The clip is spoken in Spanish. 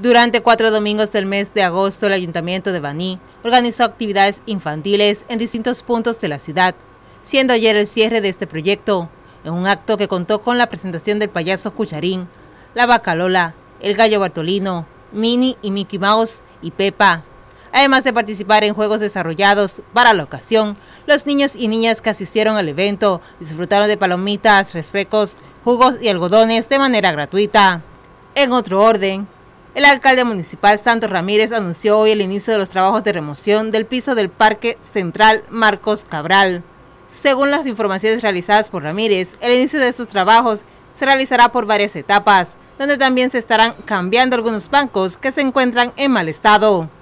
Durante cuatro domingos del mes de agosto, el Ayuntamiento de Baní organizó actividades infantiles en distintos puntos de la ciudad, siendo ayer el cierre de este proyecto, en un acto que contó con la presentación del payaso Cucharín, la vaca Lola, el gallo Bartolino, Mini y Mickey Mouse y Pepa. Además de participar en juegos desarrollados para la ocasión, los niños y niñas que asistieron al evento disfrutaron de palomitas, refrescos, jugos y algodones de manera gratuita. En otro orden, el alcalde municipal Santos Ramírez anunció hoy el inicio de los trabajos de remoción del piso del Parque Central Marcos Cabral. Según las informaciones realizadas por Ramírez, el inicio de estos trabajos se realizará por varias etapas, donde también se estarán cambiando algunos bancos que se encuentran en mal estado.